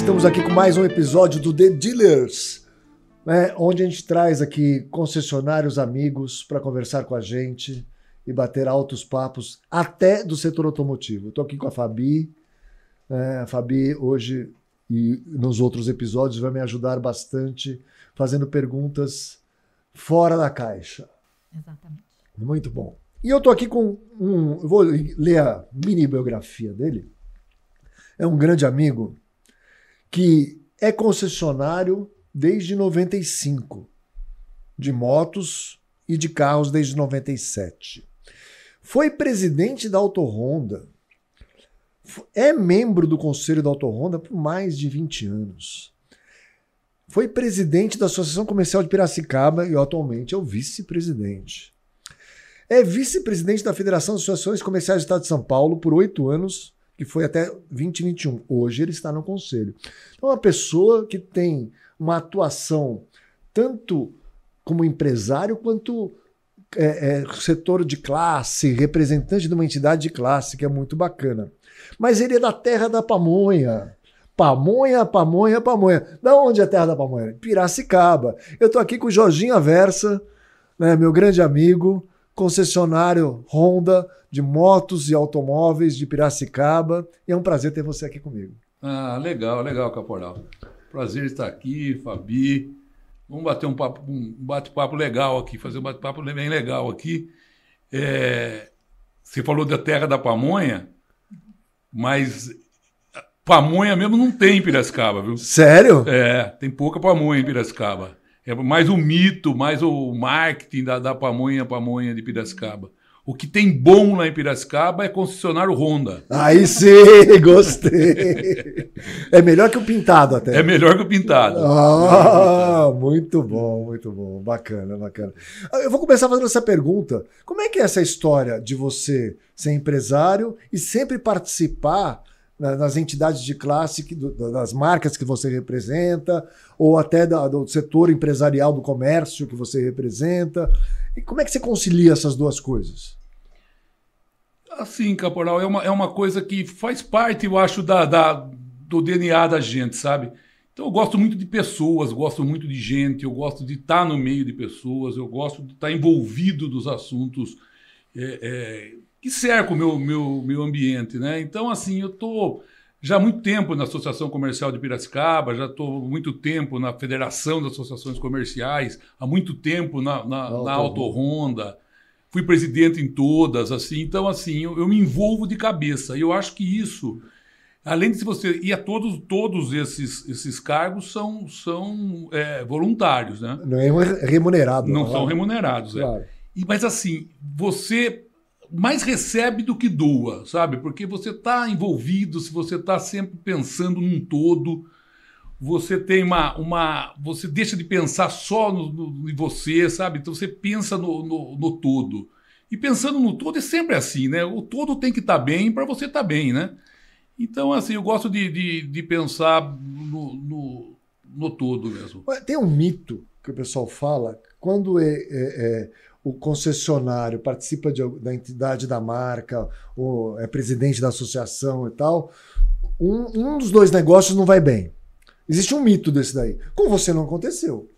estamos aqui com mais um episódio do The Dealers, né, onde a gente traz aqui concessionários amigos para conversar com a gente e bater altos papos até do setor automotivo. Estou aqui com a Fabi. Né, a Fabi hoje e nos outros episódios vai me ajudar bastante fazendo perguntas fora da caixa. Exatamente. Muito bom. E eu estou aqui com um. Vou ler a mini biografia dele. É um grande amigo que é concessionário desde 95, de motos e de carros desde 97. Foi presidente da Auto Honda. É membro do conselho da Auto Honda por mais de 20 anos. Foi presidente da Associação Comercial de Piracicaba e atualmente é o vice-presidente. É vice-presidente da Federação das Associações Comerciais do Estado de São Paulo por oito anos que foi até 2021. Hoje ele está no conselho. Então, uma pessoa que tem uma atuação tanto como empresário quanto é, é, setor de classe, representante de uma entidade de classe, que é muito bacana. Mas ele é da terra da pamonha. Pamonha, pamonha, pamonha. Da onde é a terra da pamonha? Piracicaba. Eu estou aqui com o Jorginho Aversa, né, meu grande amigo, concessionário Honda de motos e automóveis de Piracicaba. E é um prazer ter você aqui comigo. Ah, legal, legal, Caporal. Prazer estar aqui, Fabi. Vamos bater um papo, um bate-papo legal aqui, fazer um bate-papo bem legal aqui. É, você falou da terra da pamonha, mas pamonha mesmo não tem em Piracicaba, viu? Sério? É, tem pouca pamonha em Piracicaba. É mais o mito, mais o marketing da, da pamonha, pamonha de Piracicaba. O que tem bom lá em Piracicaba é concessionário Honda. Aí sim, gostei. É melhor que o pintado até. É melhor que o pintado. Ah, muito bom, muito bom. Bacana, bacana. Ah, eu vou começar fazendo essa pergunta. Como é que é essa história de você ser empresário e sempre participar nas entidades de classe, que, das marcas que você representa, ou até da, do setor empresarial do comércio que você representa. E como é que você concilia essas duas coisas? Assim, Caporal, é uma, é uma coisa que faz parte, eu acho, da, da do DNA da gente, sabe? Então eu gosto muito de pessoas, gosto muito de gente, eu gosto de estar no meio de pessoas, eu gosto de estar envolvido dos assuntos é, é, que cerca o meu, meu, meu ambiente, né? Então, assim, eu estou já há muito tempo na Associação Comercial de Piracicaba, já estou muito tempo na Federação das Associações Comerciais, há muito tempo na, na, na tá Auto Honda, fui presidente em todas, assim, então assim, eu, eu, me envolvo de cabeça. E eu acho que isso, além de se você. E a todos, todos esses, esses cargos são, são é, voluntários, né? Não é remunerado. Não, não né? são remunerados, é. claro. é. E, mas assim, você mais recebe do que doa, sabe? Porque você está envolvido, se você está sempre pensando num todo, você tem uma, uma. Você deixa de pensar só no, no, em você, sabe? Então você pensa no, no, no, todo. E pensando no todo é sempre assim, né? O todo tem que estar tá bem para você estar tá bem, né? Então, assim, eu gosto de, de, de pensar no, no, no, todo mesmo. Tem um mito que o pessoal fala, quando é, é, é o concessionário participa de, da entidade da marca, ou é presidente da associação e tal, um, um dos dois negócios não vai bem. Existe um mito desse daí. Com você não aconteceu.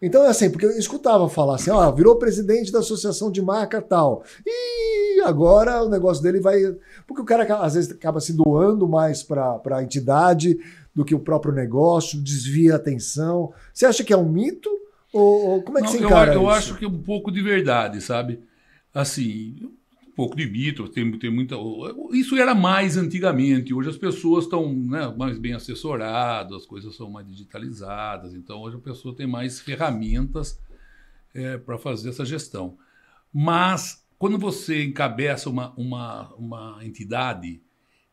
Então é assim, porque eu escutava falar assim, ó, ah, virou presidente da associação de marca tal. E agora o negócio dele vai. Porque o cara às vezes acaba se doando mais para a entidade do que o próprio negócio, desvia a atenção. Você acha que é um mito ou, ou como é que Não, você encara eu, eu isso? acho que é um pouco de verdade, sabe? Assim, um pouco de mito, tem, tem muita. Isso era mais antigamente. Hoje as pessoas estão né, mais bem assessoradas, as coisas são mais digitalizadas. Então hoje a pessoa tem mais ferramentas é, para fazer essa gestão. Mas quando você encabeça uma, uma, uma entidade,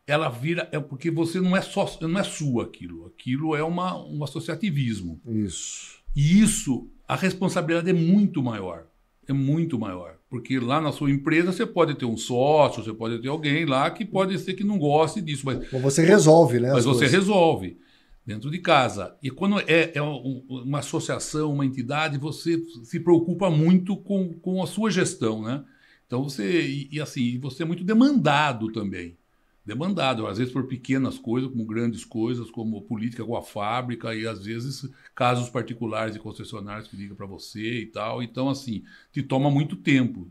ela vira é porque você não é só não é sua aquilo aquilo é uma um associativismo isso e isso, a responsabilidade é muito maior. É muito maior. Porque lá na sua empresa você pode ter um sócio, você pode ter alguém lá que pode ser que não goste disso. Mas você resolve, né? Mas você coisas. resolve dentro de casa. E quando é, é, uma associação, uma entidade, você se preocupa muito com, com a sua gestão, né? Então você. E, e assim, você é muito demandado também demandado, às vezes por pequenas coisas, como grandes coisas, como política com a fábrica e às vezes casos particulares de concessionários que ligam para você e tal. Então, assim, te toma muito tempo.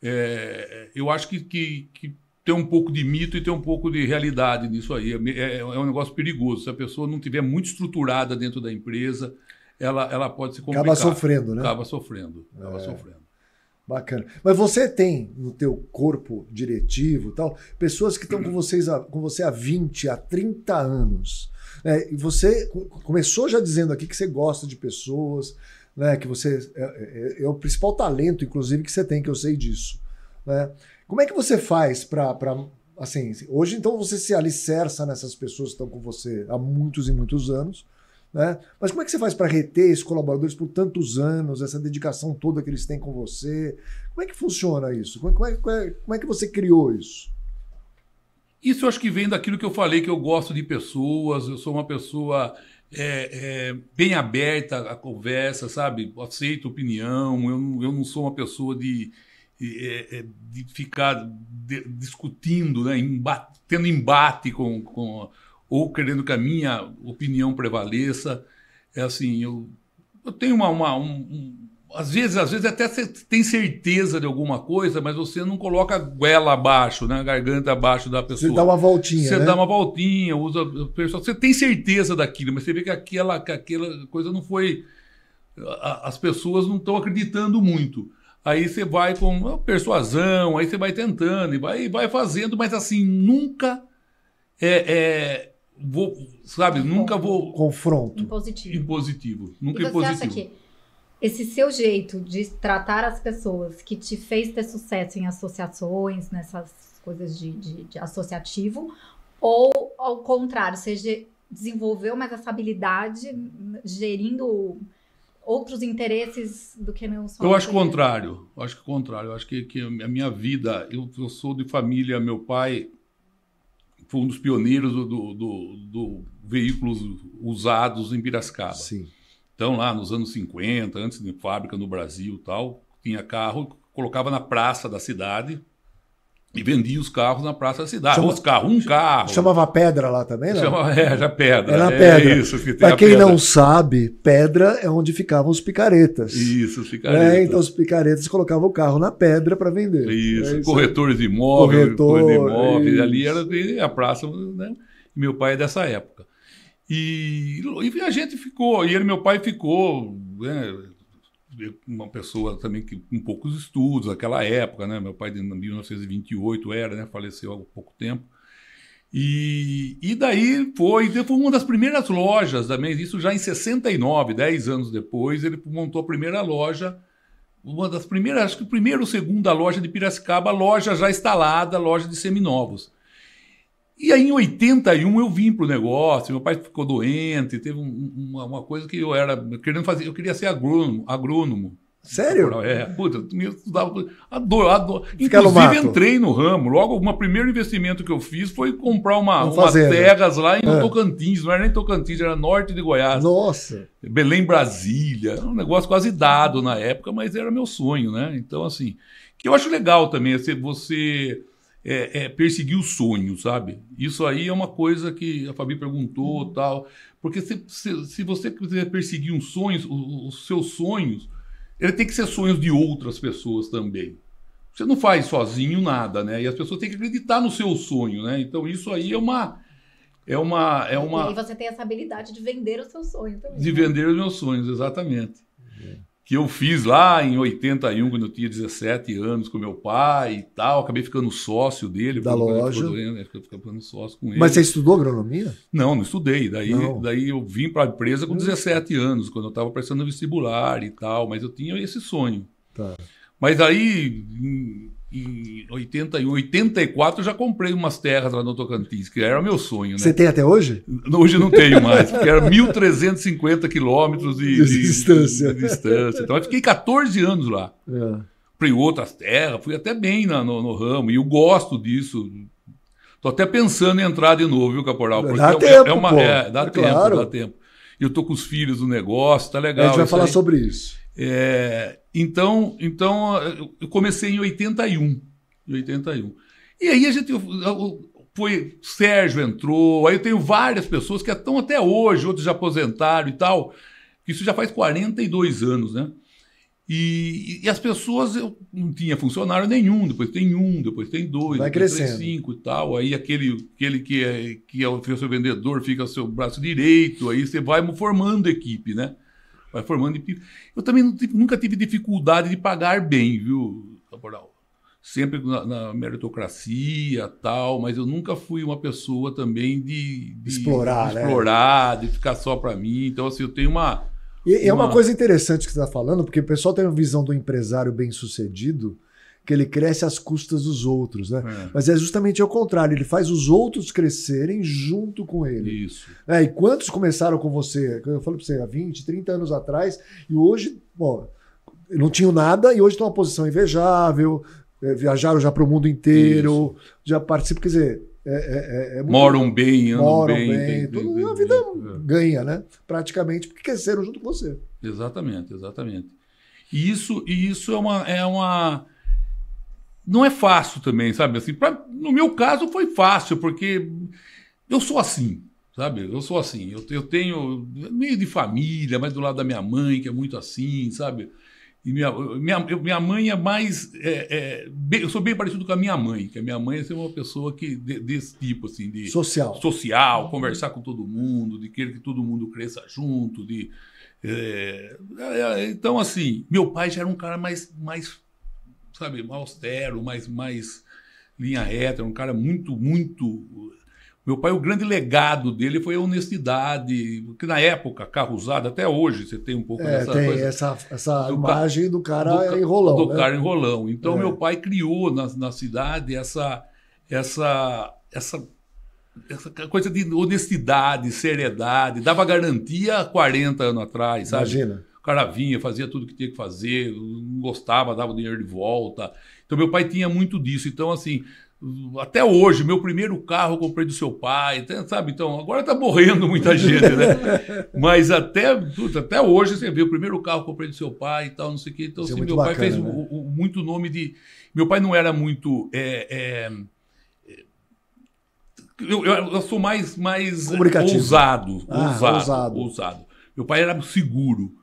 É, eu acho que, que, que, tem um pouco de mito e tem um pouco de realidade nisso aí. É, é, é um negócio perigoso. Se a pessoa não tiver muito estruturada dentro da empresa, ela, ela pode se complicar. Acaba sofrendo, né? Acaba sofrendo. Acaba é. sofrendo. Bacana. Mas você tem no teu corpo diretivo tal, pessoas que estão com, vocês com você há 20, há 30 anos. Né? E você começou já dizendo aqui que você gosta de pessoas, né? que você. É, é, é o principal talento, inclusive, que você tem, que eu sei disso. Né? Como é que você faz para. Assim, hoje então você se alicerça nessas pessoas que estão com você há muitos e muitos anos. Né? Mas como é que você faz para reter esses colaboradores por tantos anos, essa dedicação toda que eles têm com você? Como é que funciona isso? É, como é, como é, como é, que você criou isso? Isso eu acho que vem daquilo que eu falei, que eu gosto de pessoas, eu sou uma pessoa é, é bem aberta à conversa, sabe? Aceito opinião, eu, não, eu não sou uma pessoa de, de, é, de ficar de, discutindo, né? tendo embate com, com ou querendo que a minha opinião prevaleça. É assim, eu, eu tenho uma. uma um, um, às vezes, às vezes até você tem certeza de alguma coisa, mas você não coloca a goela abaixo, né? A garganta abaixo da pessoa. Você dá uma voltinha. Você né? dá uma voltinha, usa. Você tem certeza daquilo, mas você vê que aquela, que aquela coisa não foi. as pessoas não estão acreditando muito. Aí você vai com persuasão, aí você vai tentando e vai, vai fazendo, mas assim, nunca é, é vou, sabe, nunca vou. Confronto. Impositivo. Impositivo. Nunca e é você impositivo. acha que esse seu jeito de tratar as pessoas que te fez ter sucesso em associações, nessas coisas de, de, de associativo, ou ao contrário, você desenvolveu mais essa habilidade gerindo outros interesses do que não só. Eu acho o contrário. Eu acho que o contrário. Eu acho que, que a minha vida, eu, eu sou de família, meu pai foi um dos pioneiros do, do, do, do veículos usados em Piracicaba. Sim. Então, lá nos anos 50, antes de fábrica no Brasil tal, tinha carro, colocava na praça da cidade, e vendia os carros na praça da cidade. Chama, os carros, um carro. Chamava pedra lá também, né? Chamava, é, já pedra. Era é, pedra. isso que Para quem pedra. não sabe, pedra é onde ficavam os picaretas. Isso, os né? picaretas. então os picaretas colocavam o carro na pedra para vender. Isso, é corretores de imóveis, Corretor, corretores de imóveis. Isso. Ali era a praça, né? Meu pai é dessa época. E, e a gente ficou, e ele, meu pai ficou, né? uma pessoa também que com poucos estudos, aquela época, né? Meu pai em 1928 era, né? Faleceu há pouco tempo. E, e daí foi, então, foi uma das primeiras lojas também, isso já em 69, 10 anos depois, ele montou a primeira loja, uma das primeiras, acho que a primeiro ou segunda loja de Piracicaba, loja já instalada, loja de seminovos. E aí, em 81, eu vim para o negócio, meu pai ficou doente, teve um, uma, uma, coisa que eu era querendo fazer, eu queria ser agrônomo. agrônomo. Sério? É, puta, eu estudava. Adoro, adoro. Inclusive, no entrei no ramo. Logo, o primeiro investimento que eu fiz foi comprar uma, uma terras lá em é. Tocantins. Não era nem Tocantins, era norte de Goiás. Nossa! Belém, Brasília. Era um negócio quase dado na época, mas era meu sonho, né? Então, assim. Que eu acho legal também, é você é, é, perseguir o sonho, sabe? Isso aí é uma coisa que a Fabi perguntou uhum. tal. Porque se, se, se você quiser perseguir um sonho, os, os seus sonhos, ele tem que ser sonhos de outras pessoas também. Você não faz sozinho nada, né? E as pessoas têm que acreditar no seu sonho, né? Então isso aí é uma é uma é uma E você tem essa habilidade de vender o seu sonho também. De né? vender os meus sonhos, exatamente. É que eu fiz lá em 81, quando eu tinha 17 anos, com meu pai e tal. Acabei ficando sócio dele. Da loja. ficando sócio com ele. Mas você estudou agronomia? Não, não estudei. Daí, não. daí eu vim para a empresa com 17 hum. anos, quando eu estava prestando vestibular e tal. Mas eu tinha esse sonho. Tá. Mas aí, em 81, 84 eu já comprei umas terras lá no Tocantins, que era meu sonho, né? Você tem até hoje? Hoje não tenho mais, porque era 1.350 quilômetros de, de, de, distância. De, distância. Então eu fiquei 14 anos lá. É. Fui outras terras, fui até bem na, no, no, ramo, e eu gosto disso. Tô até pensando em entrar de novo, viu, Caporal? Porque dá é, tempo, é uma, é, dá é tempo, claro. dá tempo. E eu tô com os filhos do negócio, tá legal. A gente vai falar aí. sobre isso. É, então, então, eu comecei em 81. Em 81. E aí a gente foi. Sérgio entrou, aí eu tenho várias pessoas que estão até hoje, outros já aposentaram e tal. Isso já faz 42 anos, né? E, e, as pessoas, eu não tinha funcionário nenhum, depois tem um, depois tem dois, Vai depois crescendo. tem cinco e tal. Aí aquele, aquele que, é, que é o seu vendedor fica o seu braço direito, aí você vai formando equipe, né? vai formando. E eu também nunca tive dificuldade de pagar bem, viu, Caporal? Sempre na, na meritocracia tal, mas eu nunca fui uma pessoa também de, de explorar, de, né? de explorar, né? de ficar só para mim. Então, assim, eu tenho uma. E é uma... é uma coisa interessante que você está falando, porque o pessoal tem uma visão do empresário bem sucedido que ele cresce às custas dos outros, né? É. Mas é justamente o contrário, ele faz os outros crescerem junto com ele. Isso. É, e quantos começaram com você? Eu falo para você, há 20, 30 anos atrás, e hoje, bom, não tinham nada e hoje estão uma posição invejável, é, viajaram já para o mundo inteiro, Isso. já participam, quer dizer, é, é, é, é muito... Moram bem, andam Moram bem. bem, bem a vida é. ganha, né? Praticamente, porque cresceram junto com você. Exatamente, exatamente. E isso, e isso é, uma, é, uma, não é fácil também, sabe? Assim, pra, no meu caso foi fácil, porque eu sou assim, sabe? Eu sou assim. Eu, eu tenho meio de família, mas do lado da minha mãe, que é muito assim, sabe? E minha, minha, minha mãe é mais. É, é, bem, eu sou bem parecido com a minha mãe, que a minha mãe é uma pessoa que, de, desse tipo, assim, de. Social. Social, conversar com todo mundo, de querer que todo mundo cresça junto, de. É, é, é então, assim, meu pai já era um cara mais, mais sabe, austero, mais, mais linha reta, um cara muito, muito. Meu pai, o grande legado dele foi a honestidade, que na época, carro usado, até hoje você tem um pouco é, dessa tem coisa. Essa, essa do imagem do cara do, é enrolão. Do né? cara enrolão. Então, é. meu pai criou na, na cidade essa, essa, essa essa coisa de honestidade, seriedade, dava garantia 40 anos atrás, sabe? Imagina. Caravinha cara vinha, fazia tudo que tinha que fazer, não gostava, dava o dinheiro de volta. Então, meu pai tinha muito disso. Então, assim, até hoje, meu primeiro carro eu comprei do seu pai, sabe? Então, agora tá morrendo muita gente, né? Mas até, putz, até hoje você vê, o primeiro carro eu comprei do seu pai e tal, não sei o quê. Então, é assim, é meu bacana, pai fez né? muito nome de. Meu pai não era muito. É, é... Eu, eu, eu, sou mais, mais ousado, ah, ousado, ousado. Meu pai era seguro.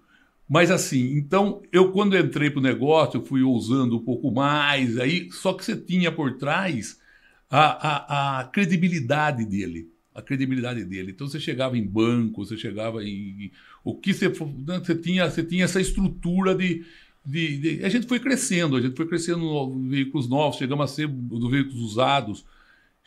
Mas assim, então eu quando entrei para o negócio, eu fui ousando um pouco mais, aí só que você tinha por trás a, a, a credibilidade dele. A credibilidade dele. Então você chegava em banco, você chegava em. O que você. Né, você tinha, você tinha essa estrutura de, de, de, A gente foi crescendo, a gente foi crescendo no, veículos novos, chegamos a ser do veículos usados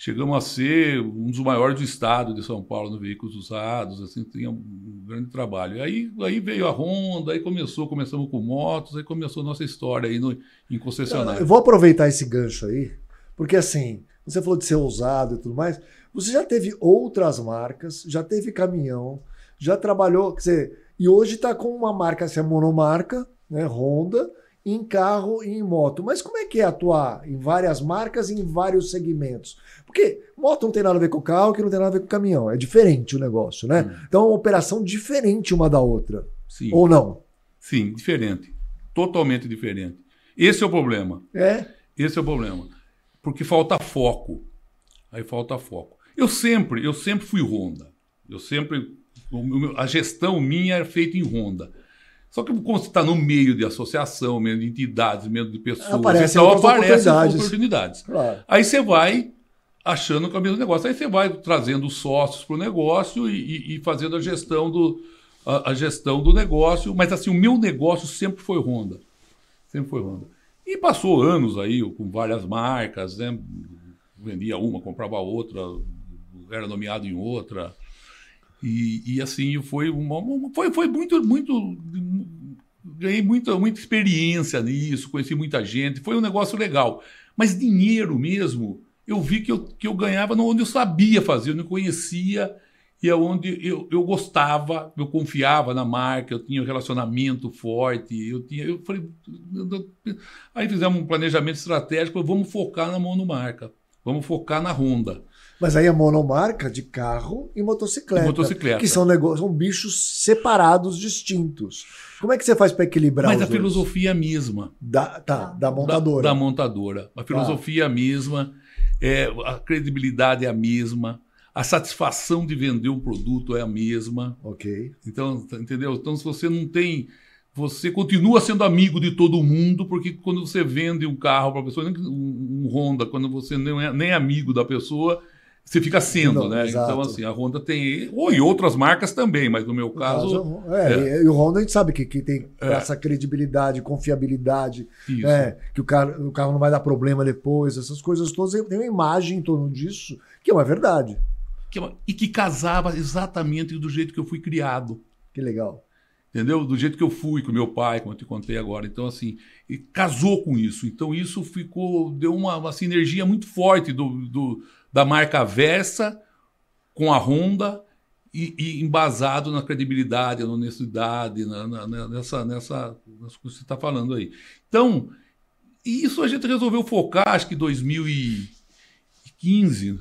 chegamos a ser um dos maiores do estado de São Paulo no veículos usados, assim, tinha um grande trabalho. Aí, aí veio a Honda, aí começou, começamos com motos, aí começou a nossa história aí no, em concessionário. Eu vou aproveitar esse gancho aí, porque assim, você falou de ser ousado e tudo mais, você já teve outras marcas, já teve caminhão, já trabalhou, quer dizer, e hoje está com uma marca, assim, é monomarca, né, Honda, em carro e em moto. Mas como é que é atuar em várias marcas e em vários segmentos? Porque moto não tem nada a ver com carro, que não tem nada a ver com caminhão. É diferente o negócio, né? Hum. Então é uma operação diferente uma da outra. Sim. Ou não? Sim, diferente. Totalmente diferente. Esse é o problema. É? Esse é o problema. Porque falta foco. Aí falta foco. Eu sempre, eu sempre fui Honda. Eu sempre a gestão minha é feita em Honda. Só que quando você está no meio de associação, meio de entidades, meio de pessoas, aparecem então aparecem oportunidades. oportunidades. Claro. Aí você vai achando que é o mesmo negócio. Aí você vai trazendo sócios para o negócio e, e, e, fazendo a gestão, do, a, a, gestão do negócio. Mas assim, o meu negócio sempre foi Honda. Sempre foi Honda. E passou anos aí com várias marcas, né? Vendia uma, comprava outra, era nomeado em outra. E, e assim, foi, uma, uma, foi, foi muito, muito. Ganhei muita, muita experiência nisso, conheci muita gente, foi um negócio legal. Mas dinheiro mesmo, eu vi que eu, que eu ganhava onde eu sabia fazer, eu não conhecia e é onde eu, eu gostava, eu confiava na marca, eu tinha um relacionamento forte, eu tinha, eu falei, aí fizemos um planejamento estratégico, vamos focar na mão marca vamos focar na Honda. Mas aí é monomarca de carro e motocicleta. E motocicleta. Que são, negócios são bichos separados, distintos. Como é que você faz para equilibrar Mas a dois? filosofia é a mesma. Da, tá, da montadora. Da, da montadora. A tá. filosofia tá. é a mesma, é, a credibilidade é a mesma, a satisfação de vender um produto é a mesma. Ok. Então, tá, entendeu? Então, se você não tem você continua sendo amigo de todo mundo, porque quando você vende um carro para a pessoa, um Honda, quando você não é nem amigo da pessoa, você fica sendo, né? Então, exato. Então, assim, a Honda tem. Ou e outras marcas também, mas no meu caso. caso é, é. E o Honda a gente sabe que, que tem é. essa credibilidade, confiabilidade, né? que o carro, o carro não vai dar problema depois, essas coisas todas. Tem uma imagem em torno disso que é uma verdade. Que é uma, e que casava exatamente do jeito que eu fui criado. Que legal. Entendeu? Do jeito que eu fui com meu pai, como eu te contei agora. Então, assim, casou com isso. Então, isso ficou. deu uma, uma sinergia muito forte do, do da marca Versa com a Honda e, e embasado na credibilidade, na honestidade, na, na, nessa, nessa, nessa que você está falando aí. Então, isso a gente resolveu focar, acho que 2015,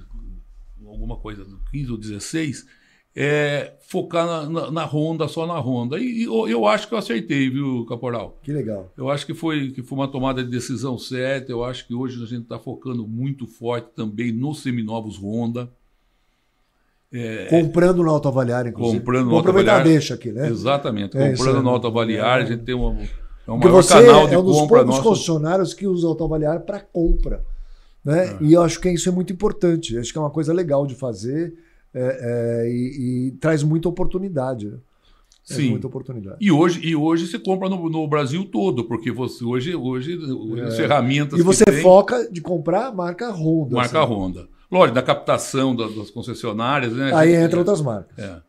alguma coisa, 15 ou 16, é, focar na, na, na, ronda, só na ronda. E, e eu, eu, acho que eu acertei, viu, Caporal? Que legal. Eu acho que foi, que foi uma tomada de decisão certa. Eu acho que hoje a gente está focando muito forte também nos seminovos ronda. É, é, comprando no autoavaliar, inclusive. Comprando no autoavaliar. deixa aqui, né? Exatamente. É, comprando é, no autoavaliar, é, a gente tem uma, é um maior canal de compra. é um dos poucos nosso... usam que usa autoavaliar para compra. Né? É. E eu acho que isso é muito importante. Acho que é uma coisa legal de fazer é, é, e, e, traz muita oportunidade. Né? Sim. Muita oportunidade. E hoje, e hoje você compra no, no Brasil todo, porque você hoje, hoje é. as ferramentas. E você tem, foca de comprar a marca Honda. Marca assim. Honda. Lógico, da captação das, das concessionárias. Né? Aí entra entram é, outras marcas. É.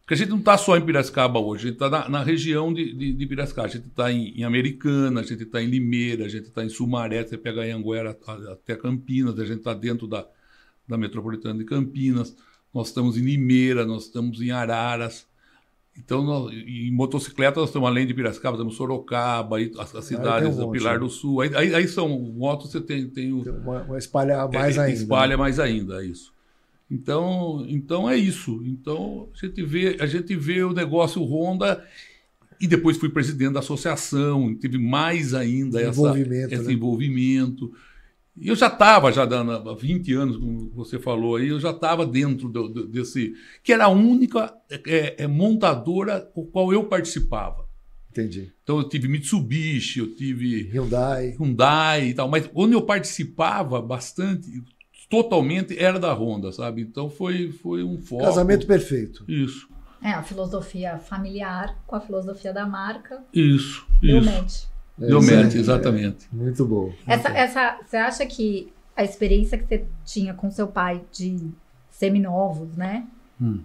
Porque a gente não está só em Piracicaba hoje, a gente está na, na, região de, de, de, Piracicaba. A gente está em, em, Americana, a gente está em Limeira, a gente está em Sumaré, você pega em Anguera até Campinas, a gente está dentro da, da metropolitana de Campinas nós estamos em Limeira, nós estamos em Araras. Então, nós, em motocicleta, nós estamos além de Piracicaba, estamos Sorocaba, as, as cidades um do Pilar né? do Sul. Aí, aí, aí são motos, você tem, tem o. Tem uma, uma espalha é, mais é, ainda. Espalha né? mais ainda, é isso. Então, então é isso. Então, a gente vê, a gente vê o negócio Honda e depois fui presidente da associação, teve mais ainda essa, esse né? envolvimento. E eu já estava, já há 20 anos, como você falou aí, eu já estava dentro do, do, desse. que era a única é, é, é montadora com qual eu participava. Entendi. Então eu tive Mitsubishi, eu tive. Hyundai. Hyundai e tal. Mas onde eu participava bastante, totalmente, era da Honda, sabe? Então foi, foi um foco. Casamento perfeito. Isso. É, a filosofia familiar com a filosofia da marca. Isso. Realmente. Isso. É, Geométrico, exatamente. É, muito bom. Essa, muito essa, você acha que a experiência que você tinha com seu pai de seminovos, né? Hum.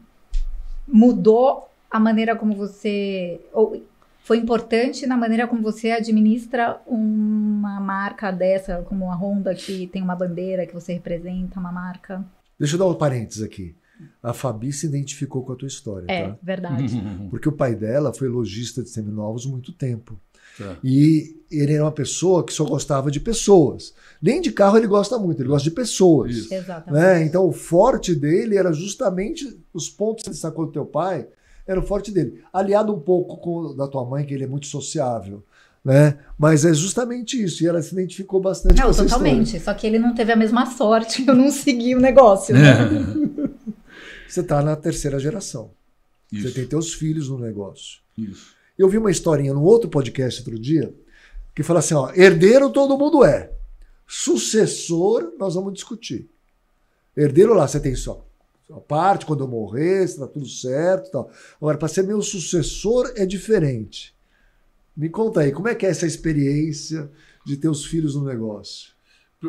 Mudou a maneira como você. Ou foi importante na maneira como você administra uma marca dessa, como a Honda, que tem uma bandeira que você representa, uma marca? Deixa eu dar um parênteses aqui. A Fabi se identificou com a tua história, é, tá? É, verdade. Porque o pai dela foi lojista de seminovos muito tempo. É. E ele era uma pessoa que só gostava de pessoas. Nem de carro ele gosta muito, ele gosta de pessoas. Né? Exatamente. Né? Então o forte dele era justamente os pontos que ele sacou do teu pai, era o forte dele. Aliado um pouco com da tua mãe, que ele é muito sociável. Né? Mas é justamente isso, e ela se identificou bastante não, com Não, totalmente, história. só que ele não teve a mesma sorte, eu não segui o negócio. Né? Você está na terceira geração. Isso. Você tem teus filhos no negócio. Isso. Eu vi uma historinha no outro podcast outro dia que fala assim: ó, herdeiro todo mundo é. Sucessor, nós vamos discutir. Herdeiro lá, você tem só a parte, quando eu morrer, se tá tudo certo tal. Agora, para ser meu sucessor é diferente. Me conta aí, como é que é essa experiência de ter os filhos no negócio?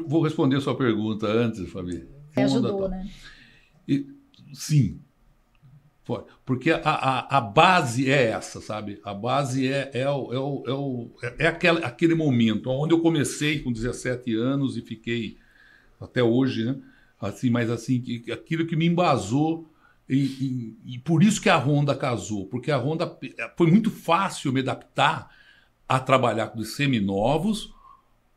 Vou responder sua pergunta antes, Fabi. Me ajudou, né? E, sim, foi. Porque a, a, a, base é essa, sabe? A base é, é, o, é, o, é, o, é, é aquele, aquele momento onde eu comecei com 17 anos e fiquei até hoje, né? Assim, mas assim, que, aquilo que me embasou e, e, e, por isso que a Honda casou, porque a Honda é, foi muito fácil me adaptar a trabalhar com os seminovos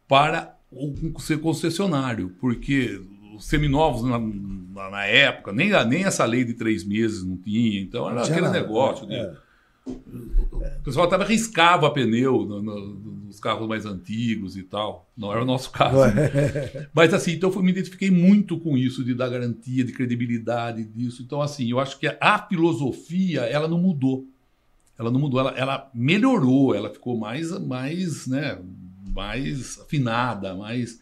para o, ser concessionário, porque seminovos na, na, na, época, nem, nem essa lei de três meses não tinha, então era aquele nada, negócio. Né? É. o pessoal até riscava pneu no, no, nos carros mais antigos e tal. Não era o nosso caso. Né? Mas assim, então eu me identifiquei muito com isso, de dar garantia, de credibilidade disso. Então, assim, eu acho que a, a filosofia, ela não mudou. Ela não mudou, ela, ela, melhorou, ela ficou mais, mais, né, mais afinada, mais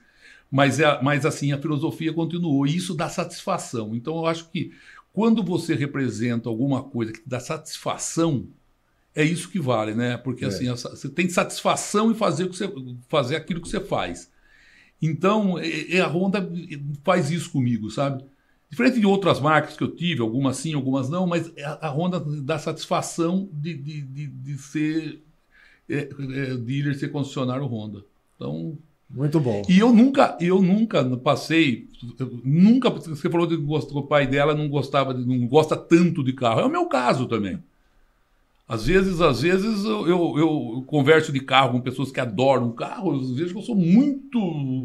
mas, é, mas assim, a filosofia continuou e isso dá satisfação. Então eu acho que quando você representa alguma coisa que dá satisfação, é isso que vale, né? Porque é. assim, você tem satisfação em fazer, que você, fazer aquilo que você faz. Então, é, é, a Honda faz isso comigo, sabe? Diferente de outras marcas que eu tive, algumas sim, algumas não, mas é, a Honda dá satisfação de, de, de, de ser é, é, dealer, ser concessionário Honda. Então, muito bom. E eu nunca, eu nunca passei, eu nunca, você falou que gostou, o pai dela não gostava, não gosta tanto de carro. É o meu caso também. Às vezes, às vezes eu, eu, eu, converso de carro com pessoas que adoram carro, às vezes eu sou muito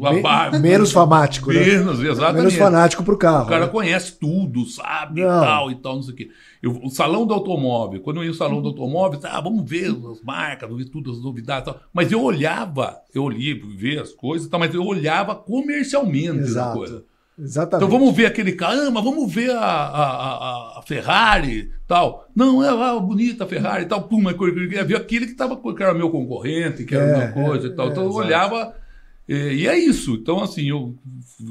abaixo. Né? Menos fanático, né? menos, exatamente. Menos fanático para o carro. O cara né? conhece tudo, sabe, não. e tal, e tal, não sei o quê. Eu, o salão do automóvel, quando eu ia no salão do automóvel, ah, vamos ver as marcas, vamos ver tudo as novidades tal. Mas eu olhava, eu olhei, ver as coisas tal, mas eu olhava comercialmente Exato. coisa. Exatamente. Então vamos ver aquele ah, mas vamos ver a, a, a Ferrari tal. Não, é lá ah, bonita a Ferrari tal. Pum, é eu queria ver aquele que, tava, que era meu concorrente, que era é, uma coisa e é, tal. então é, eu olhava. E, é isso. Então, assim, eu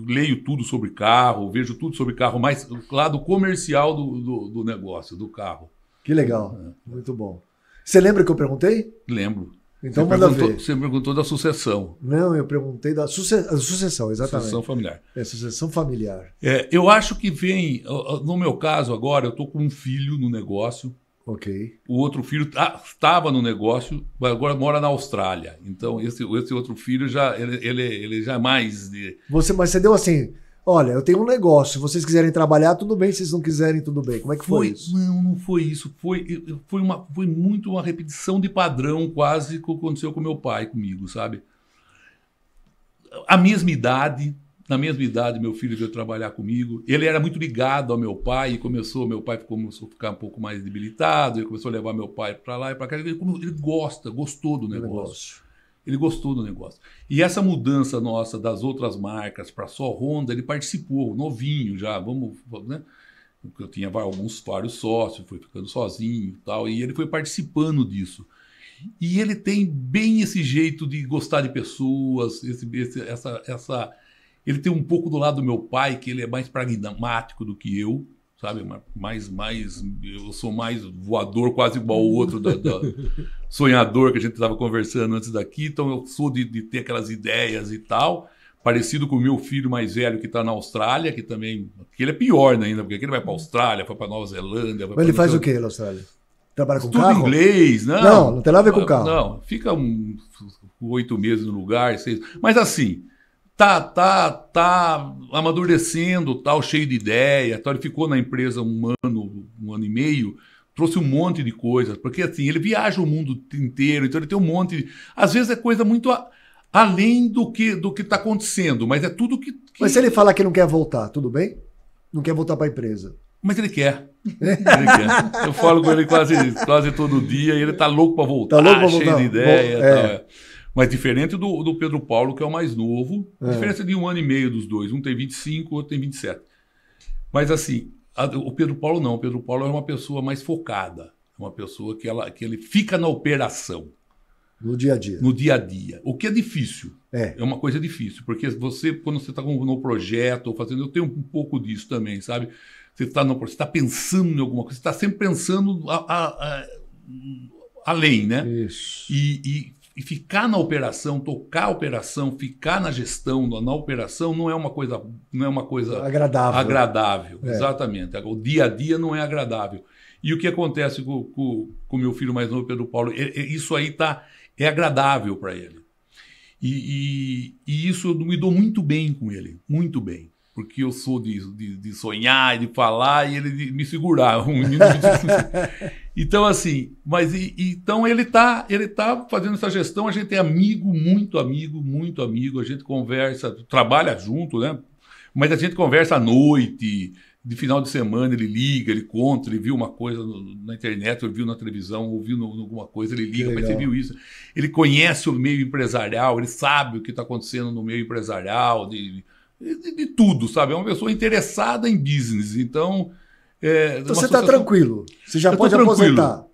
leio tudo sobre carro, vejo tudo sobre carro, mas lado comercial do, do, do negócio, do carro. Que legal. É. Muito bom. Você lembra que eu perguntei? Lembro. Então, você, perguntou, você perguntou da sucessão. Não, eu perguntei da suce, sucessão, exatamente. Sucessão familiar. É, sucessão familiar. É, eu acho que vem, no meu caso agora, eu estou com um filho no negócio. Ok. O outro filho estava tá, no negócio, mas agora mora na Austrália. Então, esse, esse outro filho já, ele, ele, ele já é mais. De... Você, mas você deu assim Olha, eu tenho um negócio, se vocês quiserem trabalhar, tudo bem, se vocês não quiserem, tudo bem. Como é que foi, foi isso? Não, não foi isso. Foi, foi, uma, foi muito uma repetição de padrão, quase, que aconteceu com meu pai, comigo, sabe? A mesma idade, na mesma idade, meu filho veio trabalhar comigo. Ele era muito ligado ao meu pai e começou, meu pai começou a ficar um pouco mais debilitado, ele começou a levar meu pai para lá e para cá. Ele, ele, gosta, gostou do negócio. negócio. Ele gostou do negócio. E essa mudança nossa das outras marcas para só Honda, ele participou, novinho já, vamos, né? Porque eu tinha alguns vários sócios, foi ficando sozinho e tal, e ele foi participando disso. E ele tem bem esse jeito de gostar de pessoas, esse, esse, essa, essa, ele tem um pouco do lado do meu pai, que ele é mais pragmático do que eu, sabe? Mais, mais, eu sou mais voador, quase igual o outro da, da sonhador que a gente estava conversando antes daqui. Então eu sou de, de, ter aquelas ideias e tal, parecido com o meu filho mais velho que está na Austrália, que também, que ele é pior né, ainda, porque ele vai para a Austrália, foi para Nova Zelândia. Mas ele faz o que na Austrália? Trabalha com Estuda carro? inglês, não. Não, não tem nada a ver com carro. Não, fica um, oito meses no lugar, seis. Mas assim, tá, tá, tá amadurecendo, tal, tá cheio de ideia, tal. Tá, ele ficou na empresa um ano, um ano e meio, trouxe um monte de coisas, porque assim, ele viaja o mundo inteiro, então ele tem um monte de... Às vezes é coisa muito a... além do que do que está acontecendo, mas é tudo que, que... Mas se ele falar que não quer voltar, tudo bem? Não quer voltar para a empresa? Mas ele quer. ele quer. Eu falo com ele quase, quase todo dia e ele tá louco para voltar, tá louco pra voltar. cheio de ideia. é. tal. É. Mas diferente do, do Pedro Paulo, que é o mais novo, é. diferença de um ano e meio dos dois. Um tem 25, outro tem 27. Mas assim, a, o Pedro Paulo não. O Pedro Paulo é uma pessoa mais focada. É uma pessoa que, ela, que ele fica na operação. No dia a dia. No dia a dia. O que é difícil. É. É uma coisa difícil. Porque você, quando você está no projeto ou fazendo. Eu tenho um pouco disso também, sabe? Você está tá pensando em alguma coisa, você está sempre pensando a, a, a, além, né? Isso. E, e e ficar na operação, tocar a operação, ficar na gestão, na operação, não é uma coisa, não é uma coisa agradável. agradável é. Exatamente. O dia a dia não é agradável. E o que acontece com o com, com, meu filho mais novo, Pedro Paulo, é, é, isso aí tá, é agradável para ele. E, e, e, isso eu me dou muito bem com ele, muito bem. Porque eu sou de, de, de sonhar, de falar e ele de me segurar. Um menino Então, assim, mas e, então ele está ele tá fazendo essa gestão, a gente é amigo, muito amigo, muito amigo, a gente conversa, trabalha junto, né? Mas a gente conversa à noite, de final de semana ele liga, ele conta, ele viu uma coisa no, na internet, ou viu na televisão, ouviu viu alguma coisa, ele liga, mas você viu isso. Ele conhece o meio empresarial, ele sabe o que está acontecendo no meio empresarial, de, de, de, tudo, sabe? É uma pessoa interessada em business. Então, é, então você está tranquilo. Você já pode aposentar.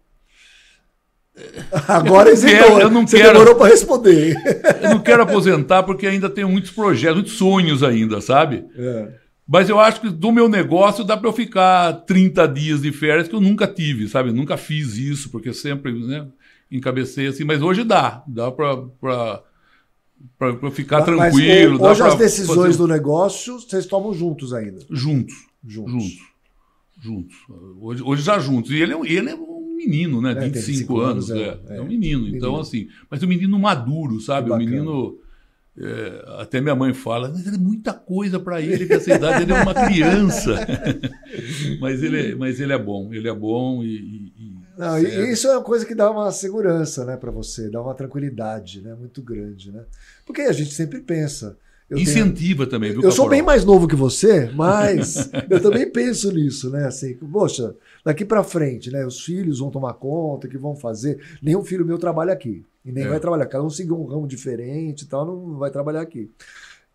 É, Agora hesitou. Eu não você demorou para responder. Eu não quero aposentar porque ainda tenho muitos projetos, muitos sonhos ainda, sabe? É. Mas eu acho que do meu negócio dá para eu ficar 30 dias de férias que eu nunca tive, sabe? nunca fiz isso, porque sempre né, encabecei assim. Mas hoje dá. Dá para para ficar mas, tranquilo. Mas hoje as decisões fazer... do negócio vocês tomam juntos ainda? Juntos. Juntos. juntos juntos. Hoje, hoje já juntos. E ele é, ele é um menino, né? É, 25, anos. anos é. É. é um menino. menino. Então, assim, mas um menino maduro, sabe? Um menino. É, até minha mãe fala, mas é muita coisa para ele que essa idade, ele é uma criança. mas, ele, é, mas ele é bom, ele é bom e. e Não, isso é uma coisa que dá uma segurança né, para você, dá uma tranquilidade né, muito grande. Né? Porque a gente sempre pensa, eu Incentiva tenho... também, viu? Eu sou bem mais novo que você, mas eu também penso nisso, né? Assim, poxa, daqui para frente, né? Os filhos vão tomar conta, que vão fazer. Nenhum filho meu trabalha aqui. E nem é. vai trabalhar. Cada um seguiu um ramo diferente e tal, não vai trabalhar aqui.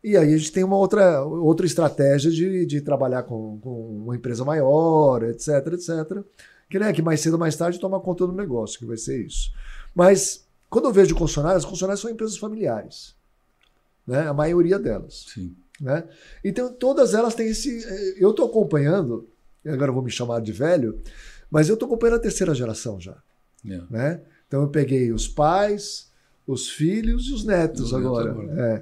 E aí a gente tem uma outra, outra estratégia de, de trabalhar com, com uma empresa maior, etc, etc. Que, né, que mais cedo ou mais tarde toma conta do negócio, que vai ser isso. Mas quando eu vejo concessionárias, concessionárias são empresas familiares né? A maioria delas. Sim. Né? Então, todas elas têm esse. Eh, eu estou acompanhando, agora vou me chamar de velho, mas eu estou acompanhando a terceira geração já. É. Né? Então, eu peguei os pais, os filhos e os netos agora. agora.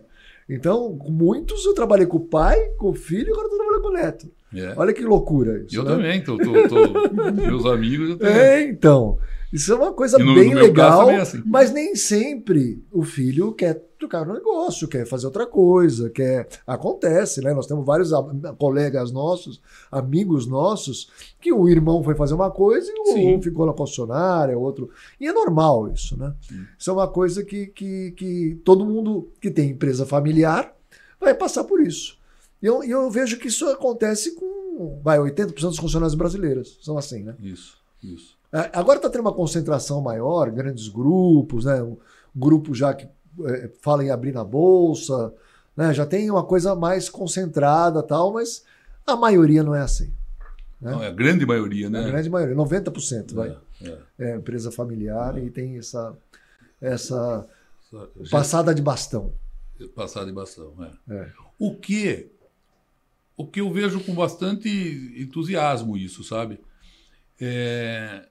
É. Então, muitos eu trabalhei com o pai, com o filho, e agora estou trabalhando com o neto. É. Olha que loucura isso. Eu né? também, tô, tô, tô, meus amigos. Eu também. É, então. Isso é uma coisa no, bem no legal, é assim. mas nem sempre o filho quer trocar no negócio, quer fazer outra coisa, quer. Acontece, né? Nós temos vários colegas nossos, amigos nossos, que o irmão foi fazer uma coisa e o um ficou na concessionária, o outro. E é normal isso, né? Sim. Isso é uma coisa que, que, que todo mundo que tem empresa familiar vai passar por isso. E eu, eu vejo que isso acontece com vai, 80% dos funcionários brasileiros. São assim, né? Isso, isso. É, agora está tendo uma concentração maior, grandes grupos, né? Um grupo já que é, fala em abrir na bolsa, né? já tem uma coisa mais concentrada tal, mas a maioria não é assim. Né? Não, é a grande maioria, né? É a grande maioria, 90% vai. É, é. é empresa familiar é. e tem essa, essa gente, passada de bastão. Passada de bastão, é. O que o que eu vejo com bastante entusiasmo isso, sabe? É,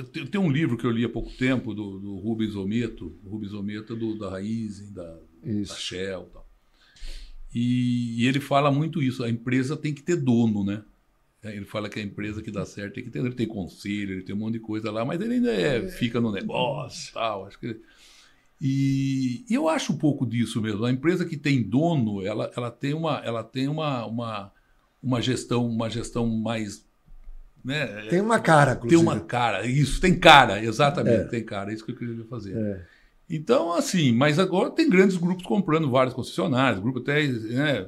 eu tenho, eu tenho, um livro que eu li há pouco tempo, do, do Rubens Ometo, Rubens Ometo é do, da Raiz, da, da Shell tal. E, e, ele fala muito isso, a empresa tem que ter dono, né? É, ele fala que a empresa que dá certo tem que ter, ele tem conselho, ele tem um monte de coisa lá, mas ele ainda é, é. fica no negócio tal, acho que... E, e, eu acho um pouco disso mesmo. A empresa que tem dono, ela, ela tem uma, ela tem uma, uma, uma gestão, uma gestão mais né? Tem uma cara, inclusive. Tem uma cara, isso, tem cara, exatamente, é. tem cara, é isso que eu queria fazer. É. Então, assim, mas agora tem grandes grupos comprando vários concessionários, grupo até, né,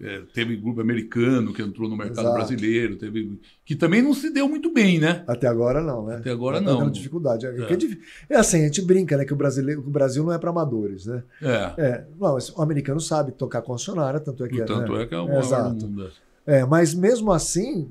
é, teve grupo americano que entrou no mercado Exato. brasileiro, teve que também não se deu muito bem, né? Até agora não, né? Até agora tá não. não. dificuldade. É. É, é. é, assim, a gente brinca, né, que o brasileiro, o Brasil não é para amadores, né? É. é. Não, o americano sabe tocar concessionária, tanto é que e é, tanto né? é que é o maior Exato. mundo. É, mas mesmo assim,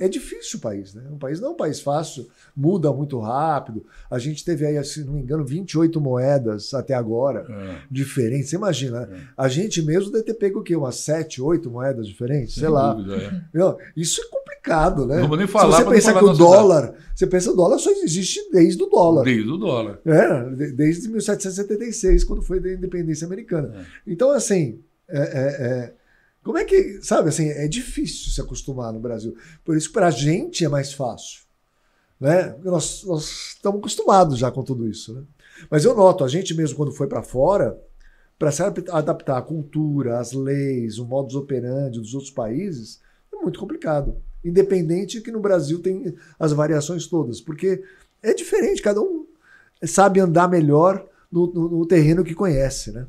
é difícil o país, né? O país não é um país fácil, muda muito rápido. A gente teve aí, se não me engano, 28 moedas até agora é. diferentes. Você imagina, é. a gente mesmo deve ter pego o quê? Umas 7, 8 moedas diferentes? Sem sei dúvida, lá. É. Isso é complicado, né? Não vou nem falar. Se você pensa que o dólar, cidade. você pensa que o dólar só existe desde o dólar. Desde o dólar. É, desde 1776, quando foi da independência americana. É. Então, assim, é, é, é como é que, sabe, assim, é difícil se acostumar no Brasil. Por isso, para a gente é mais fácil, né? nós, nós estamos acostumados já com tudo isso, né? Mas eu noto, a gente mesmo quando foi para fora, para se adaptar à cultura, às leis, o modus operandi dos outros países, é muito complicado. Independente que no Brasil tem as variações todas, porque é diferente, cada um sabe andar melhor no, no, no terreno que conhece, né?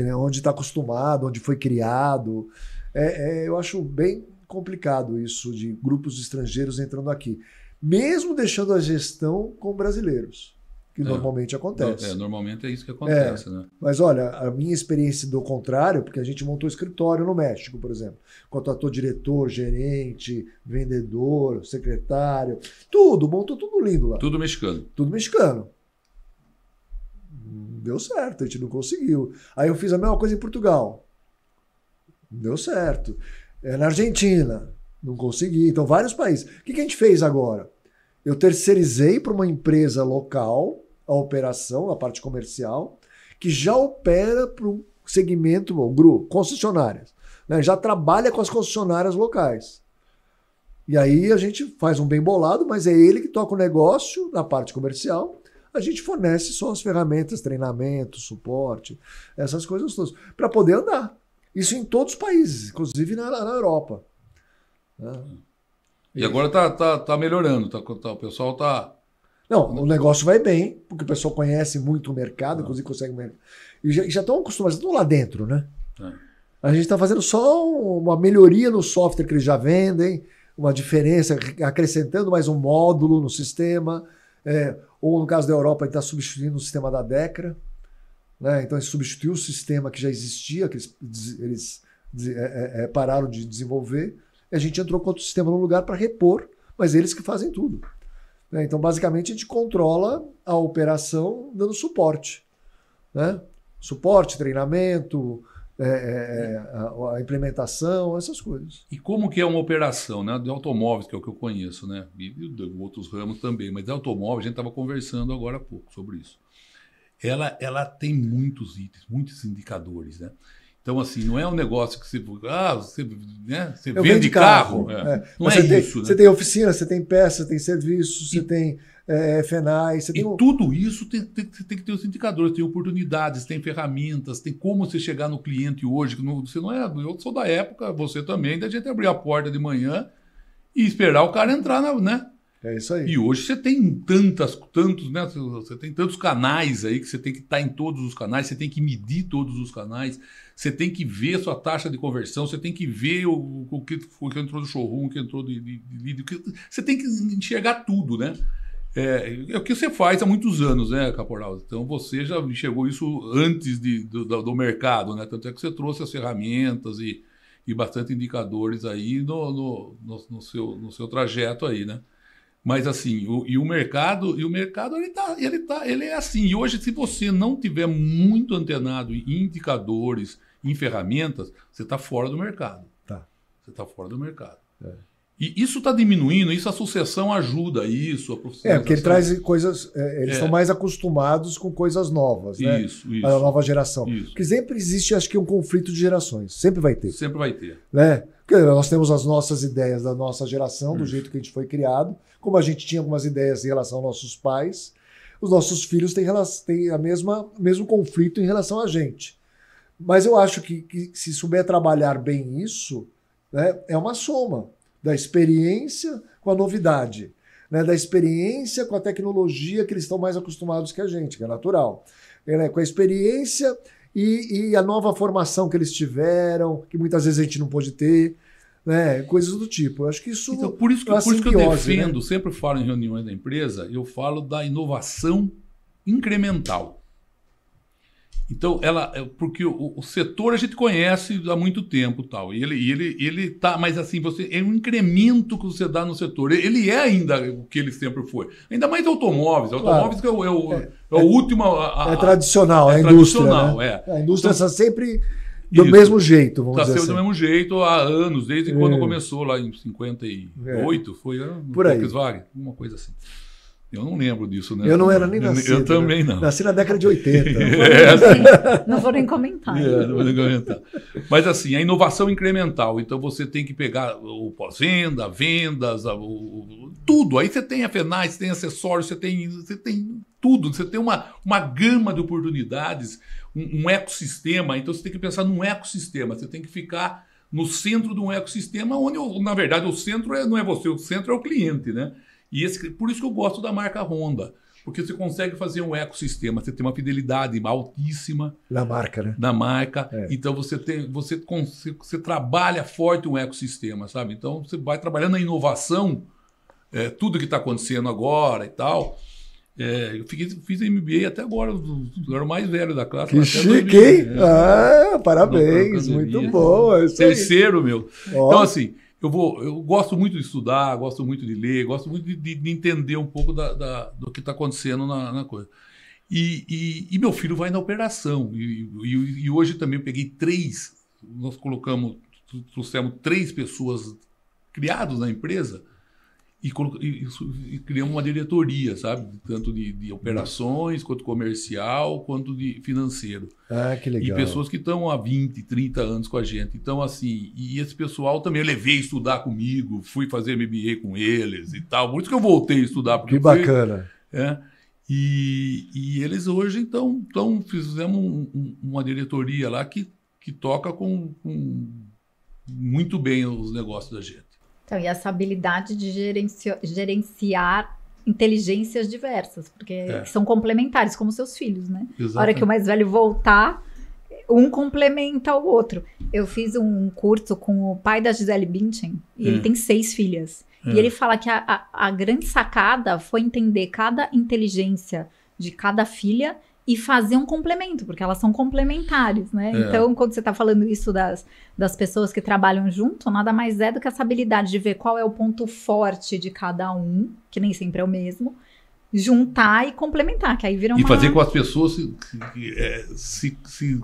Né, onde está acostumado, onde foi criado. É, é, eu acho bem complicado isso de grupos estrangeiros entrando aqui, mesmo deixando a gestão com brasileiros, que é, normalmente acontece. É, é normalmente é isso que é, acontece. Né? Mas olha, a minha experiência do contrário, porque a gente montou escritório no México, por exemplo, contratou diretor, gerente, vendedor, secretário, tudo, montou tudo lindo lá. Tudo mexicano. Tudo mexicano deu certo, a gente não conseguiu. Aí eu fiz a mesma coisa em Portugal. Deu certo. É, na Argentina, não consegui. Então, vários países. O que, que a gente fez agora? Eu terceirizei para uma empresa local a operação, a parte comercial, que já opera para um segmento, um grupo, concessionárias. Né? Já trabalha com as concessionárias locais. E aí a gente faz um bem bolado, mas é ele que toca o negócio na parte comercial a gente fornece só as ferramentas, treinamento, suporte, essas coisas todas, para poder andar. Isso em todos os países, inclusive na, na Europa. Né? E agora está tá, tá melhorando, tá, tá o pessoal está? Não, o negócio vai bem, porque o pessoal conhece muito o mercado, ah. inclusive consegue. E já, estão acostumados, estão lá dentro, né? É. A gente está fazendo só uma melhoria no software que eles já vendem, uma diferença, acrescentando mais um módulo no sistema. É, ou no caso da Europa, ele está substituindo o sistema da DECRA, né? então ele substituiu o sistema que já existia, que eles, eles é, é, é, pararam de desenvolver, e a gente entrou com outro sistema no lugar para repor, mas eles que fazem tudo. Né? Então, basicamente, a gente controla a operação dando suporte. Né? Suporte, treinamento, é, é, é, a, a, implementação, essas coisas. E como que é uma operação né, de automóveis, que é o que eu conheço, né? E, e outros ramos também, mas de automóvel, a gente estava conversando agora há pouco sobre isso. Ela, ela tem muitos itens, muitos indicadores, né? Então, assim, não é um negócio que você. Ah, você, né, você vende carro. carro é. É. Não Mas é você isso. Tem, né? Você tem oficina, você tem peça, você tem serviço, e, você tem é, é, FENAI. Você e um... tudo isso tem, tem, tem, que ter os indicadores, tem oportunidades, tem ferramentas, tem como você chegar no cliente hoje. Que não, você não é, eu sou da época, você também, da gente abrir a porta de manhã e esperar o cara entrar, na, né? É isso aí. E hoje você tem tantas, tantos, né? Você tem tantos canais aí que você tem que estar tá em todos os canais, você tem que medir todos os canais, você tem que ver sua taxa de conversão, você tem que ver o, o, que, que entrou do showroom, o que entrou de, de, Você tem que enxergar tudo, né? É, é, o que você faz há muitos anos, né, Caporal? Então você já enxergou isso antes de, do, do, mercado, né? Tanto é que você trouxe as ferramentas e, e bastante indicadores aí no, no, no, no seu, no seu trajeto aí, né? Mas assim, o, e o mercado, e o mercado ele tá, ele tá, ele é assim. E hoje, se você não tiver muito antenado em indicadores, em ferramentas, você está fora do mercado. Tá. Você está fora do mercado. É. E isso está diminuindo, isso a sucessão ajuda isso. é, porque ele traz coisas. É, eles é. estão é. mais acostumados com coisas novas, né? Isso, isso. A nova geração. Isso. Porque sempre existe, acho que, um conflito de gerações. Sempre vai ter. Sempre vai ter. Né? Porque nós temos as nossas ideias da nossa geração, do isso. jeito que a gente foi criado, como a gente tinha algumas ideias em relação aos nossos pais, os nossos filhos têm, têm a mesma mesmo conflito em relação a gente. Mas eu acho que, que se souber trabalhar bem isso, né, é uma soma da experiência com a novidade, né, da experiência com a tecnologia que eles estão mais acostumados que a gente, que é natural, né, né, com a experiência e, e, a nova formação que eles tiveram, que muitas vezes a gente não pôde ter, né, coisas do tipo. Eu acho que isso. Então, por isso que, é por simbiose, que eu né? defendo, né? sempre falo em reuniões da empresa, eu falo da inovação incremental. Então, ela, é, porque o, o, setor a gente conhece há muito tempo tal. E ele, ele, ele tá, mas assim, você é um incremento que você dá no setor. Ele é ainda o que ele sempre foi. Ainda mais automóveis. Claro. Automóveis que é o, é é, é o é, último. A, a, é tradicional, é a indústria. Tradicional, né? é. A indústria então, está sempre do isso, mesmo jeito, vamos tá dizer. Está sempre assim. do mesmo jeito há anos, desde quando é. começou, lá em 58, foi a né? Por aí. Volkswagen, uma coisa assim. Eu não lembro disso, né? Eu não era nem nascido. Eu, eu né? também não. Nasci na década de 80. É, é assim. Não vou nem comentar. É, não vou nem comentar. Mas assim, a inovação incremental. Então você tem que pegar o pós-venda, vendas, o, tudo. Aí você tem a FENAI, você tem acessórios, você tem, você tem tudo. Você tem uma, uma gama de oportunidades, um, um ecossistema. Então você tem que pensar num ecossistema. Você tem que ficar no centro de um ecossistema onde, na verdade, o centro é, não é você, o centro é o cliente, né? E esse, por isso que eu gosto da marca Honda. Porque você consegue fazer um ecossistema, você tem uma fidelidade altíssima. Na marca, né? Na marca. É. Então você tem, você, você trabalha forte um ecossistema, sabe? Então você vai trabalhando a inovação, é, tudo que está acontecendo agora e tal. É, eu fiquei, fiz MBA até agora, eu era o mais velho da classe. Que chique, hein? Né? ah, parabéns, muito bom. É Terceiro, meu. Então, Ó. Então, assim, eu vou, eu gosto muito de estudar, gosto muito de ler, gosto muito de, de, de entender um pouco da, da do que está acontecendo na, na coisa. E, e, e, meu filho vai na operação. E, e, hoje também eu peguei três, nós colocamos, trouxemos três pessoas criadas na empresa e, e, e criamos uma diretoria, sabe? Tanto de, de, operações, quanto comercial, quanto de financeiro. Ah, que legal. E pessoas que estão há 20, 30 anos com a gente. Então, assim, e esse pessoal também eu levei estudar comigo, fui fazer MBA com eles e tal. Por isso que eu voltei a estudar. Que bacana. Fui, é, e, e, eles hoje, então, então fizemos um, um, uma diretoria lá que, que toca com, com muito bem os negócios da gente. Então, e essa habilidade de gerenciar inteligências diversas, porque é. são complementares, como seus filhos, né? Exatamente. A hora que o mais velho voltar, um complementa o outro. Eu fiz um curso com o pai da Gisele Bündchen, e é. ele hum. tem seis filhas. É. E hum. ele fala que a, a, a grande sacada foi entender cada inteligência de cada filha e fazer um complemento, porque elas são complementares, né? É. Então, quando você está falando isso das, das pessoas que trabalham junto, nada mais é do que essa habilidade de ver qual é o ponto forte de cada um, que nem sempre é o mesmo, juntar e complementar, que aí vira uma... E fazer com as pessoas se, é, se, se,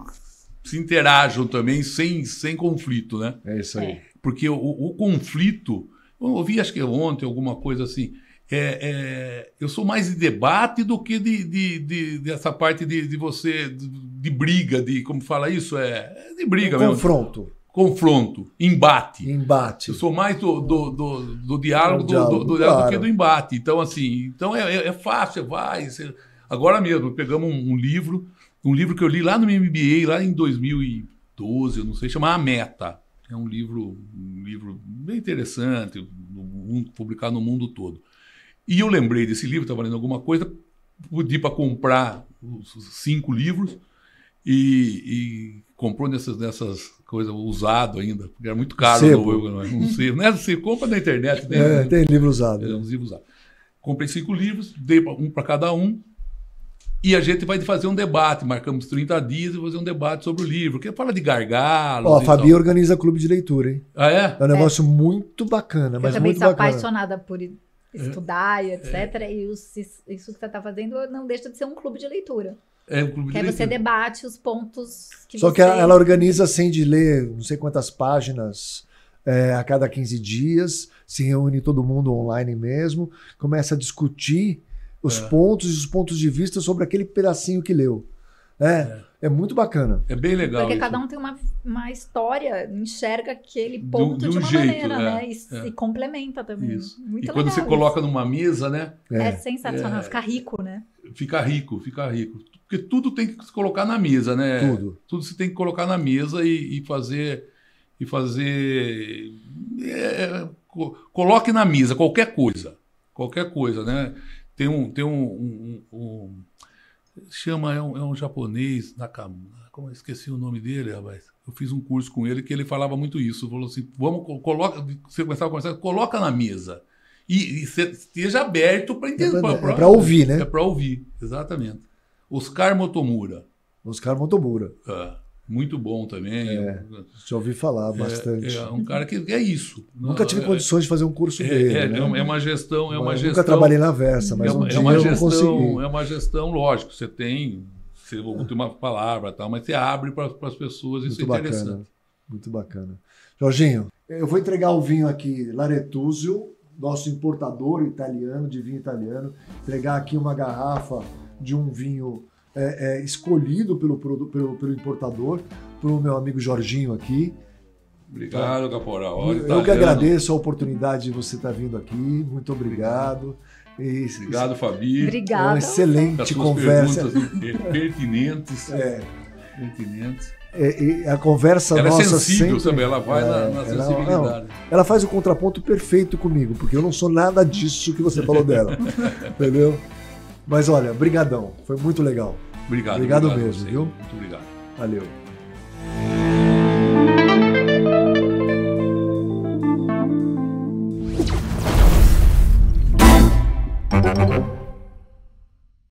se interajam também sem, sem conflito, né? É isso aí. É. Porque o, o conflito... Eu ouvi, acho que ontem, alguma coisa assim é, é, eu sou mais de debate do que de, de, de dessa parte de, de você, de, de, briga, de como fala isso? É, é de briga um mesmo. Confronto confronto, embate. Embate. Eu sou mais do, do, do, do diálogo, diálogo, do, do, diálogo claro. do, que do embate. Então, assim, então é, é, é fácil, vai. Você... Agora mesmo, pegamos um, um, livro, um livro que eu li lá no MBA, lá em 2012, eu não sei, chama A Meta. É um livro, um livro bem interessante, um, publicado no mundo todo. E eu lembrei desse livro, estava lendo alguma coisa, pedi para comprar os cinco livros e, e comprou nessas, nessas coisas usado ainda, porque era muito caro. Sebo. No, não, sei, né? Você compra na internet. Tem, né? é, tem livro usado. É, Comprei cinco livros, dei um para cada um, e a gente vai fazer um debate, marcamos 30 dias e fazer um debate sobre o livro, que fala de gargalo. Ó, a Fabi organiza clube de leitura, hein? Ah, é? É um negócio é. muito bacana, eu mas muito bacana. também apaixonada por, é. estudar e é. etc. E os, isso que você está fazendo não deixa de ser um clube de leitura. É um clube que de leitura. você debate os pontos que Só você... que ela organiza assim de ler não sei quantas páginas é, a cada 15 dias, se reúne todo mundo online mesmo, começa a discutir os é. pontos e os pontos de vista sobre aquele pedacinho que leu. Né? É. É muito bacana. É bem legal. Porque isso. cada um tem uma, uma história, enxerga aquele ponto de, de, uma jeito, maneira, né? né? E, é. e, complementa também. Isso. Muito e quando você isso. coloca numa mesa, né? É, é sensacional, é, fica rico, né? Fica rico, fica rico. Porque tudo tem que se colocar na mesa, né? Tudo. Tudo se tem que colocar na mesa e, e fazer. E fazer. É, é, coloque na mesa qualquer coisa. Qualquer coisa, né? Tem um. Tem um, um, um Chama, é um, é um japonês, Nakamura. Como eu esqueci o nome dele, rapaz. Eu fiz um curso com ele que ele falava muito isso. Falou assim: vamos, coloca. Você começava a conversar, coloca na mesa. E, e esteja aberto para entender. É para é ouvir, né? É para ouvir, exatamente. Oscar Motomura. Oscar Motomura. É muito bom também. É, já ouvi falar é, bastante. É, é, um cara que é isso. Nunca tive é, é. condições de fazer um curso dele. É, né? é uma gestão, é uma gestão. Nunca trabalhei na Versa, mas é uma, um dia é uma eu gestão, consegui. É uma gestão, lógico. Você tem, você tem uma palavra tal, mas você abre para as pessoas muito isso é bacana, interessante. Muito bacana. Jorginho, eu vou entregar o vinho aqui, Laretuzio, nosso importador italiano de vinho italiano, entregar aqui uma garrafa de um vinho é, é, escolhido pelo, pelo, pelo importador, pelo meu amigo Jorginho aqui. Obrigado, tá? Caporal. Olha, eu tá que agradeço a oportunidade de você estar tá vindo aqui. Muito obrigado. obrigado. Isso, obrigado, Fabi. É Obrigada. É uma excelente conversa. pertinentes. É. Pertinentes. É, é, a conversa ela é nossa é sensível sempre, também, ela vai é, na, na sensibilidade. Ela, não, ela faz o contraponto perfeito comigo, porque eu não sou nada disso que você falou dela. entendeu? Mas olha, brigadão. Foi muito legal. Obrigado. Obrigado, obrigado mesmo, viu? Muito obrigado. Valeu.